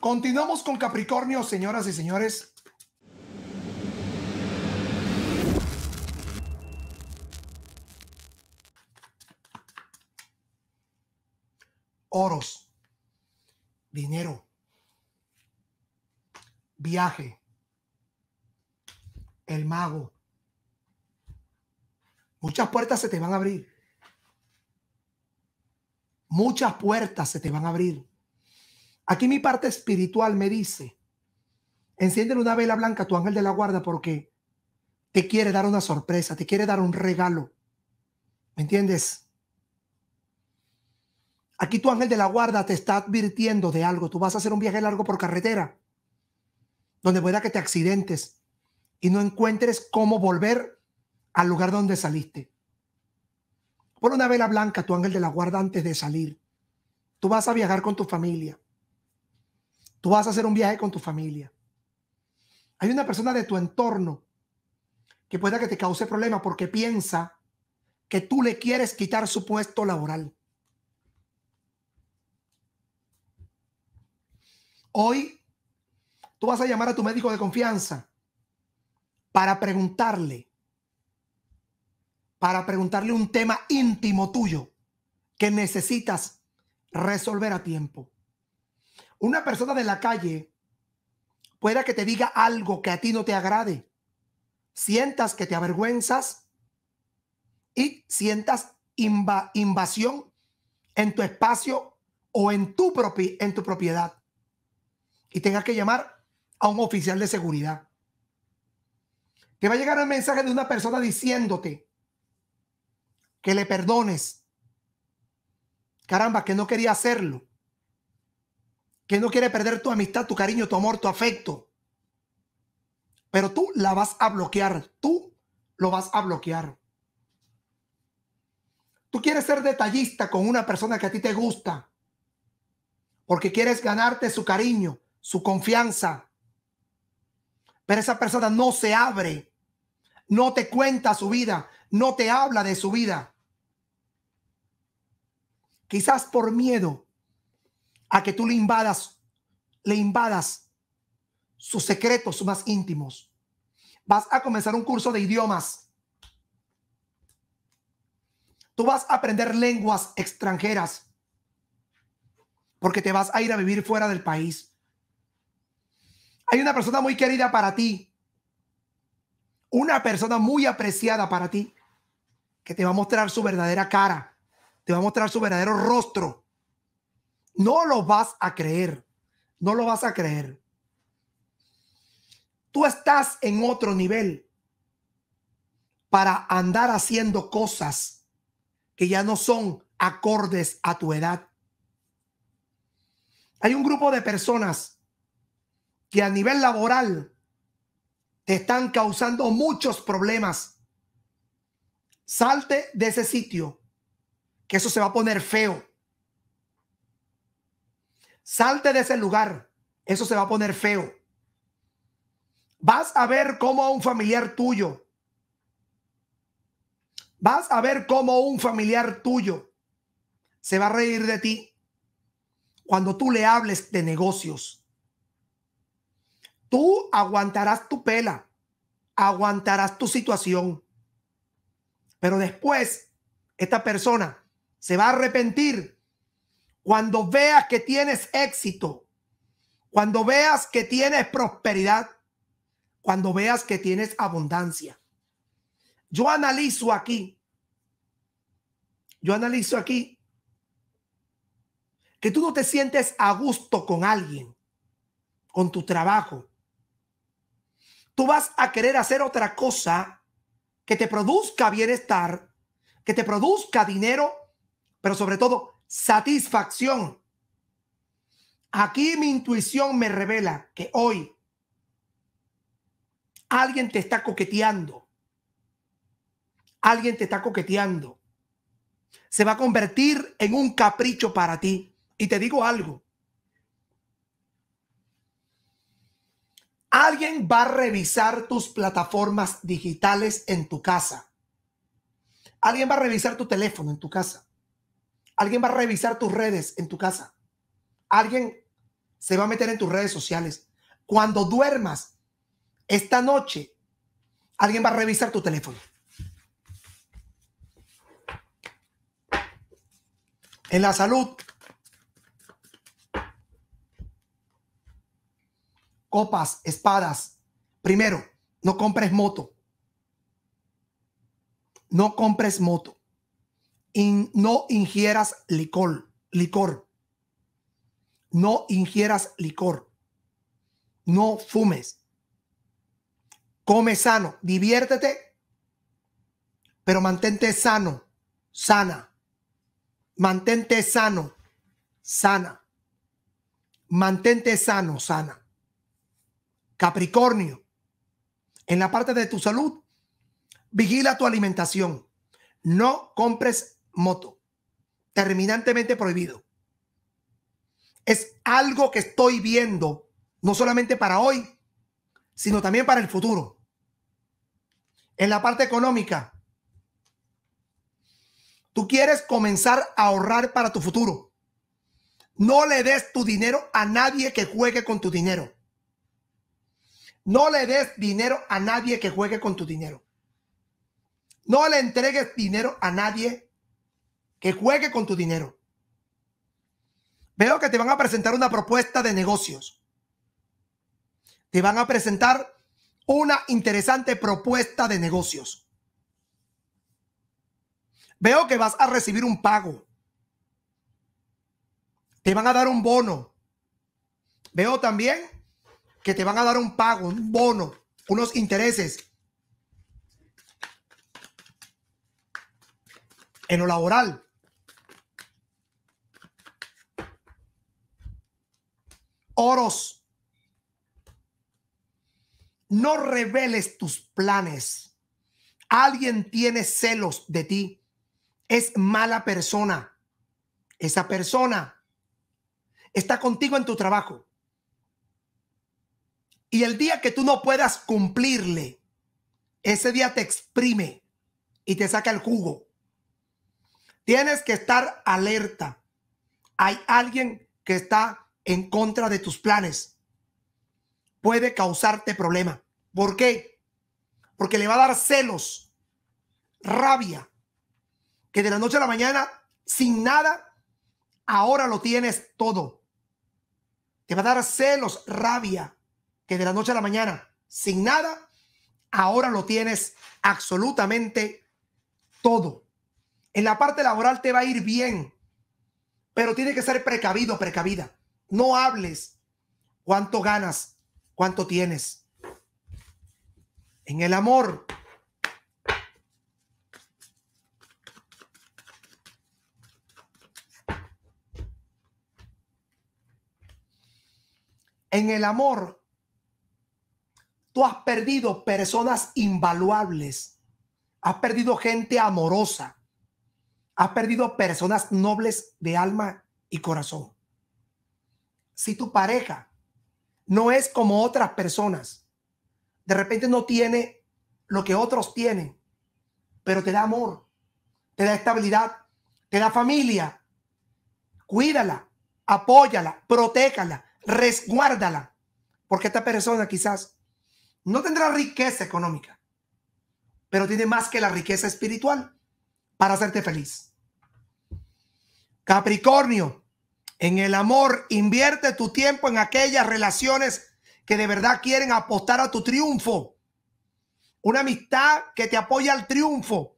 Continuamos con Capricornio, señoras y señores. Oros, dinero, viaje, el mago. Muchas puertas se te van a abrir. Muchas puertas se te van a abrir. Aquí mi parte espiritual me dice, enciende una vela blanca a tu ángel de la guarda porque te quiere dar una sorpresa, te quiere dar un regalo. ¿Me entiendes? Aquí tu ángel de la guarda te está advirtiendo de algo. Tú vas a hacer un viaje largo por carretera, donde pueda que te accidentes y no encuentres cómo volver al lugar donde saliste. Pon una vela blanca a tu ángel de la guarda antes de salir. Tú vas a viajar con tu familia. Tú vas a hacer un viaje con tu familia. Hay una persona de tu entorno que pueda que te cause problemas porque piensa que tú le quieres quitar su puesto laboral. Hoy tú vas a llamar a tu médico de confianza para preguntarle, para preguntarle un tema íntimo tuyo que necesitas resolver a tiempo. Una persona de la calle pueda que te diga algo que a ti no te agrade, sientas que te avergüenzas y sientas invasión en tu espacio o en tu, propi en tu propiedad y tengas que llamar a un oficial de seguridad. Te va a llegar el mensaje de una persona diciéndote que le perdones. Caramba, que no quería hacerlo que no quiere perder tu amistad, tu cariño, tu amor, tu afecto. Pero tú la vas a bloquear, tú lo vas a bloquear. Tú quieres ser detallista con una persona que a ti te gusta, porque quieres ganarte su cariño, su confianza. Pero esa persona no se abre, no te cuenta su vida, no te habla de su vida. Quizás por miedo a que tú le invadas, le invadas sus secretos más íntimos. Vas a comenzar un curso de idiomas. Tú vas a aprender lenguas extranjeras porque te vas a ir a vivir fuera del país. Hay una persona muy querida para ti, una persona muy apreciada para ti, que te va a mostrar su verdadera cara, te va a mostrar su verdadero rostro no lo vas a creer. No lo vas a creer. Tú estás en otro nivel para andar haciendo cosas que ya no son acordes a tu edad. Hay un grupo de personas que a nivel laboral te están causando muchos problemas. Salte de ese sitio, que eso se va a poner feo. Salte de ese lugar. Eso se va a poner feo. Vas a ver cómo un familiar tuyo. Vas a ver cómo un familiar tuyo se va a reír de ti cuando tú le hables de negocios. Tú aguantarás tu pela, aguantarás tu situación, pero después esta persona se va a arrepentir cuando veas que tienes éxito, cuando veas que tienes prosperidad, cuando veas que tienes abundancia. Yo analizo aquí, yo analizo aquí que tú no te sientes a gusto con alguien, con tu trabajo. Tú vas a querer hacer otra cosa que te produzca bienestar, que te produzca dinero, pero sobre todo satisfacción. Aquí mi intuición me revela que hoy alguien te está coqueteando. Alguien te está coqueteando. Se va a convertir en un capricho para ti. Y te digo algo. Alguien va a revisar tus plataformas digitales en tu casa. Alguien va a revisar tu teléfono en tu casa. Alguien va a revisar tus redes en tu casa. Alguien se va a meter en tus redes sociales. Cuando duermas esta noche, alguien va a revisar tu teléfono. En la salud, copas, espadas. Primero, no compres moto. No compres moto no ingieras licor, licor. No ingieras licor. No fumes. Come sano, diviértete, pero mantente sano, sana. Mantente sano, sana. Mantente sano, sana. Capricornio, en la parte de tu salud, vigila tu alimentación. No compres moto. Terminantemente prohibido. Es algo que estoy viendo, no solamente para hoy, sino también para el futuro. En la parte económica, tú quieres comenzar a ahorrar para tu futuro. No le des tu dinero a nadie que juegue con tu dinero. No le des dinero a nadie que juegue con tu dinero. No le entregues dinero a nadie que juegue con tu dinero. Veo que te van a presentar una propuesta de negocios. Te van a presentar una interesante propuesta de negocios. Veo que vas a recibir un pago. Te van a dar un bono. Veo también que te van a dar un pago, un bono, unos intereses. En lo laboral. Oros, no reveles tus planes. Alguien tiene celos de ti. Es mala persona. Esa persona está contigo en tu trabajo. Y el día que tú no puedas cumplirle, ese día te exprime y te saca el jugo. Tienes que estar alerta. Hay alguien que está en contra de tus planes puede causarte problema. ¿Por qué? Porque le va a dar celos, rabia, que de la noche a la mañana, sin nada, ahora lo tienes todo. Te va a dar celos, rabia, que de la noche a la mañana, sin nada, ahora lo tienes absolutamente todo. En la parte laboral te va a ir bien, pero tiene que ser precavido, precavida. No hables cuánto ganas, cuánto tienes. En el amor, en el amor, tú has perdido personas invaluables, has perdido gente amorosa, has perdido personas nobles de alma y corazón si tu pareja no es como otras personas, de repente no tiene lo que otros tienen, pero te da amor, te da estabilidad, te da familia, cuídala, apóyala, protéjala, resguárdala, porque esta persona quizás no tendrá riqueza económica, pero tiene más que la riqueza espiritual para hacerte feliz. Capricornio, en el amor, invierte tu tiempo en aquellas relaciones que de verdad quieren apostar a tu triunfo. Una amistad que te apoya al triunfo.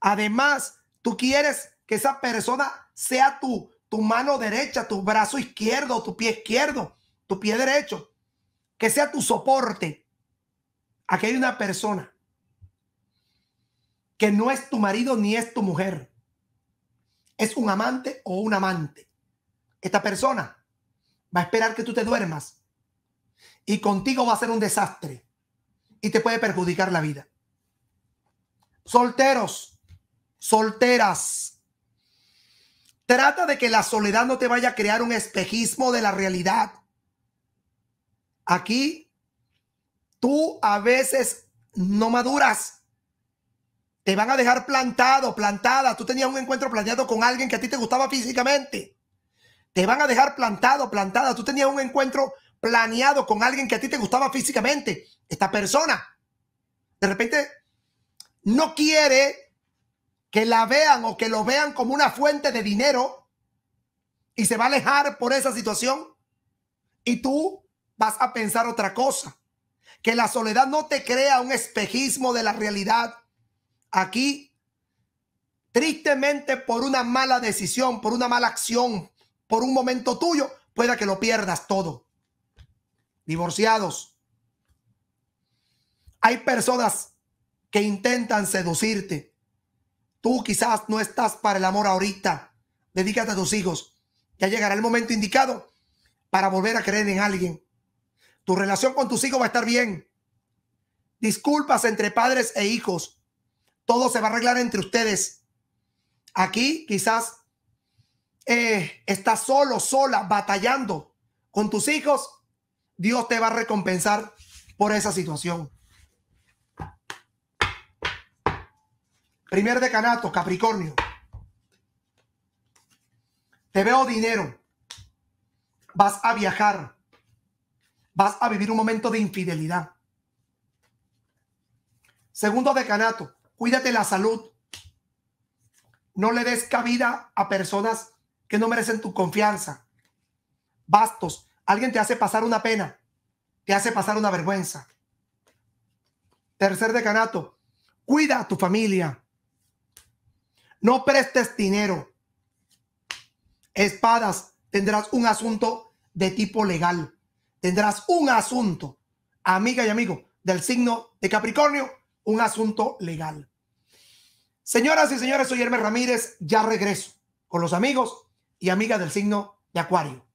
Además, tú quieres que esa persona sea tu, tu mano derecha, tu brazo izquierdo, tu pie izquierdo, tu pie derecho. Que sea tu soporte. Aquí hay una persona que no es tu marido ni es tu mujer. Es un amante o un amante esta persona va a esperar que tú te duermas y contigo va a ser un desastre y te puede perjudicar la vida. Solteros, solteras, trata de que la soledad no te vaya a crear un espejismo de la realidad. Aquí tú a veces no maduras. Te van a dejar plantado, plantada. Tú tenías un encuentro planeado con alguien que a ti te gustaba físicamente te van a dejar plantado, plantada. Tú tenías un encuentro planeado con alguien que a ti te gustaba físicamente. Esta persona de repente no quiere que la vean o que lo vean como una fuente de dinero y se va a alejar por esa situación y tú vas a pensar otra cosa. Que la soledad no te crea un espejismo de la realidad. Aquí, tristemente por una mala decisión, por una mala acción, por un momento tuyo, pueda que lo pierdas todo. Divorciados. Hay personas que intentan seducirte. Tú quizás no estás para el amor ahorita. Dedícate a tus hijos. Ya llegará el momento indicado para volver a creer en alguien. Tu relación con tus hijos va a estar bien. Disculpas entre padres e hijos. Todo se va a arreglar entre ustedes. Aquí quizás eh, estás solo, sola, batallando con tus hijos, Dios te va a recompensar por esa situación. Primer decanato, Capricornio. Te veo dinero. Vas a viajar. Vas a vivir un momento de infidelidad. Segundo decanato, cuídate la salud. No le des cabida a personas que no merecen tu confianza. Bastos, alguien te hace pasar una pena, te hace pasar una vergüenza. Tercer decanato, cuida a tu familia. No prestes dinero. Espadas, tendrás un asunto de tipo legal. Tendrás un asunto, amiga y amigo, del signo de Capricornio, un asunto legal. Señoras y señores, soy Hermes Ramírez, ya regreso con los amigos y amiga del signo de Acuario.